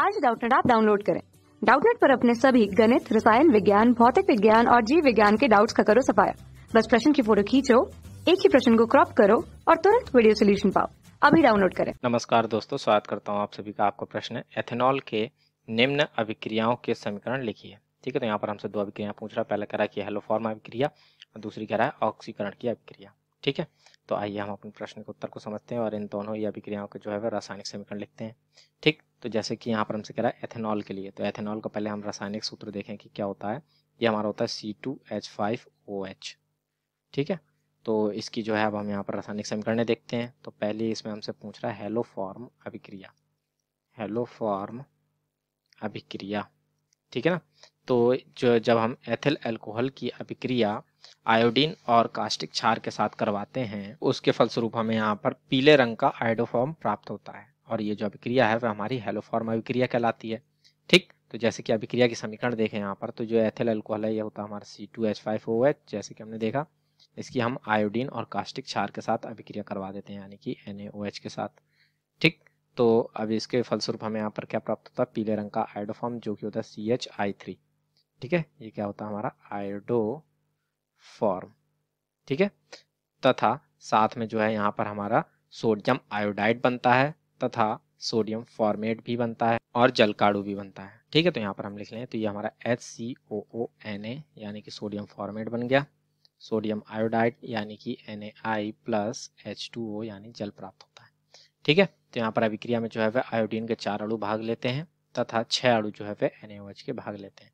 आज डाउटनेट आप डाउनलोड करें डाउटनेट पर अपने सभी गणित रसायन विज्ञान भौतिक विज्ञान और जीव विज्ञान के डाउट्स का करो सफाया बस प्रश्न की फोटो खींचो एक ही प्रश्न को क्रॉप करो और तुरंत वीडियो सोल्यूशन पाओ अभी डाउनलोड करें नमस्कार दोस्तों स्वागत करता हूँ आप सभी का आपका प्रश्न एथेनॉल के निम्न अभिक्रियाओं के समीकरण लिखिए ठीक है तो यहाँ पर हमसे दो अभिक्रिया पूछ रहा है पहला कह रहा है कि हेलोफॉर्म अभिक्रिया और दूसरी कह रहा है ऑक्सीकरण की अभिक्रिया ठीक है तो आइए हम अपने प्रश्न के उत्तर को समझते हैं और इन दोनों ही अभिक्रियाओं के जो है वह रासायनिक समीकरण लिखते हैं ठीक तो जैसे कि यहाँ पर हमसे कह रहा है एथेनॉल के लिए तो एथेनॉल का पहले हम रासायनिक सूत्र देखें कि क्या होता है ये हमारा होता है C two H five O H ठीक है तो इसकी जो है अब हम यहाँ पर रासायनिक समीकरण देखते हैं तो पहले इसमें हमसे पूछ रहा है हेलो फॉर्म अभिक्रिया हेलो फॉर्म अभिक्रिया ठीक है ना तो जो जब हम एथिल एल्कोहल की अभिक्रिया आयोडीन और कास्टिक क्षार के साथ करवाते हैं उसके फलस्वरूप हमें यहाँ पर पीले रंग का आयोडोफॉर्म प्राप्त होता है और ये जो अभिक्रिया है वह हमारी हेलोफॉर्म अभिक्रिया कहलाती है ठीक तो जैसे कि अभिक्रिया की समीकरण देखें यहाँ पर तो जो एथेल अल्कोहल है यह होता है हमारा C two H five O H जैसे कि हमने देखा इसकी हम आयोडीन और कास्टिक क्षार के साथ अभिक्रिया करवा देते हैं यानी कि एन के साथ ठीक तो अब इसके फलस्वरूप हमें यहाँ पर क्या प्राप्त होता है पीले रंग का आयोडोफॉर्म जो कि होता है सी एच आई थ्री ठीक है ये क्या होता है हमारा आयोडो फॉर्म ठीक है तथा साथ में जो है यहाँ पर हमारा सोडियम आयोडाइड बनता है तथा सोडियम फॉर्मेट भी बनता है और जलकाड़ू भी बनता है ठीक है तो यहाँ पर हम लिख लें तो ये हमारा H C O O N A यानी कि सोडियम फॉर्मेट बन गया सोडियम आयोडाइड यानी कि N A I plus H two O यानी जल प्राप्त होता है ठीक है तो यहाँ पर अभिक्रिया में जो है वह आयोडीन के चार अणु भाग लेते हैं तथा छः अणु जो है वह एन के भाग लेते हैं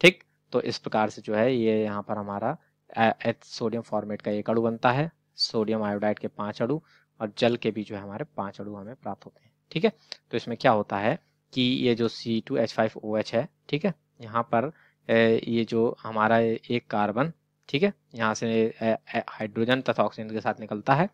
ठीक तो इस प्रकार से जो है ये यहाँ पर हमारा एच सोडियम फॉर्मेट का एक अड़ु बनता है सोडियम आयोडाइड के पांच अड़ु और जल के भी जो है हमारे पांच अड़ु हमें प्राप्त होते हैं ठीक है तो इसमें क्या होता है कि ये जो C two H five O H है ठीक है यहाँ पर ये जो हमारा एक कार्बन ठीक है यहाँ से हाइड्रोजन तथा ऑक्सीजन के साथ निकलता है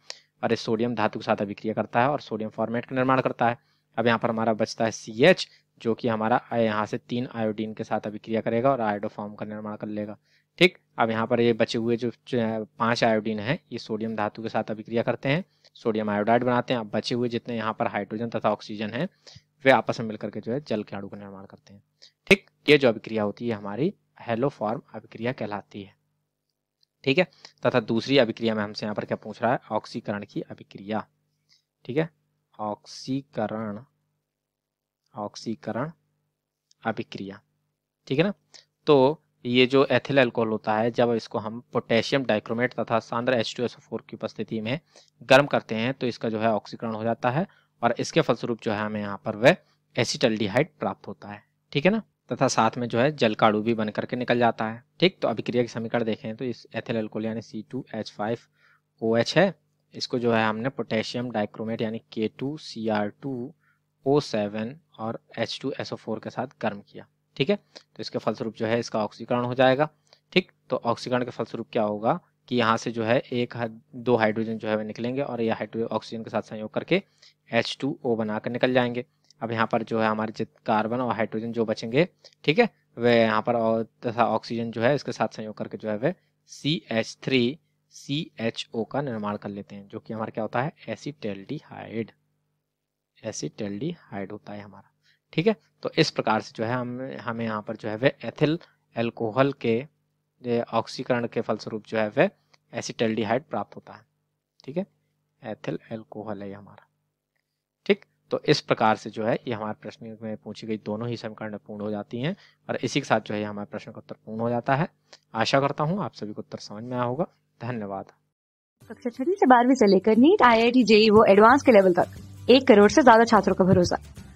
और ये सोडियम धातु के साथ अभिक्रिया करता है और सोडियम फॉर्मेट का निर्माण करता है अब यहाँ पर हमारा बचता है सी एच जो कि हमारा यहाँ से तीन आयोडीन के साथ अभिक्रिया करेगा और आयोडोफॉर्म का निर्माण कर लेगा ठीक अब यहाँ पर ये बचे हुए जो पांच आयोडीन है ये सोडियम धातु के साथ अभिक्रिया करते हैं सोडियम आयोडाइड बनाते हैं अब बचे हुए जितने यहाँ पर हाइड्रोजन तथा ऑक्सीजन है वे आपस में मिलकर के जो है जल के अड़ू का निर्माण करते हैं ठीक ये जो अभिक्रिया होती है हमारी फॉर्म अभिक्रिया कहलाती है ठीक है तथा दूसरी अभिक्रिया में हमसे यहाँ पर क्या पूछ रहा है ऑक्सीकरण की अभिक्रिया ठीक है ऑक्सीकरण ऑक्सीकरण अभिक्रिया ठीक है ना तो ये जो एथिल एल्कोहल होता है जब इसको हम पोटेशियम डाइक्रोमेट तथा सांद्र एच की उपस्थिति में गर्म करते हैं तो इसका जो है ऑक्सीकरण हो जाता है और इसके फलस्वरूप जो है हमें यहाँ पर वह एसिटल्डिहाइड प्राप्त होता है ठीक है ना तथा साथ में जो है जल काड़ू भी बन करके निकल जाता है ठीक तो अभिक्रिया के समीकरण देखें तो इस एथिल अल्कोहल यानी C two H five O H है इसको जो है हमने पोटेशियम डाइक्रोमेट यानी K two C R two O seven और H two S O four के साथ गर्म किया ठीक है तो इसके फलस्वरूप जो है इसका ऑक्सीकरण हो जाएगा ठीक तो ऑक्सीकरण के फलस्वरूप क्या होगा कि यहाँ से जो है एक दो हाइड्रोजन जो है वे निकलेंगे और यह हाइड्रो ऑक्सीजन के साथ संयोग करके एच टू ओ बनाकर निकल जाएंगे अब यहाँ पर जो है हमारे जित कार्बन और हाइड्रोजन जो बचेंगे ठीक है वे यहाँ पर और तथा ऑक्सीजन जो है इसके साथ संयोग करके जो है वे C H three C H O का निर्माण कर लेते हैं जो कि हमारा क्या होता है एसिटेल्डिहाइड एसिटेल्डिहाइड होता है हमारा ठीक है तो इस प्रकार से जो है हम हमें यहाँ पर जो है वे एथिल एल्कोहल के ऑक्सीकरण के फलस्वरूप जो है वह एसिटेल्डिहाइड प्राप्त होता है ठीक है एथिल एल्कोहल है ये हमारा ठीक तो इस प्रकार से जो है ये हमारे प्रश्न में पूछी गई दोनों ही समीकरण पूर्ण हो जाती हैं और इसी के साथ जो है हमारे प्रश्न का उत्तर पूर्ण हो जाता है आशा करता हूँ आप सभी को उत्तर समझ में आया होगा धन्यवाद कक्षा छठी से बारहवीं से लेकर NEET I I T JEE वो एडवांस के लेवल तक एक करोड़ से ज्यादा छात्रों का भरोसा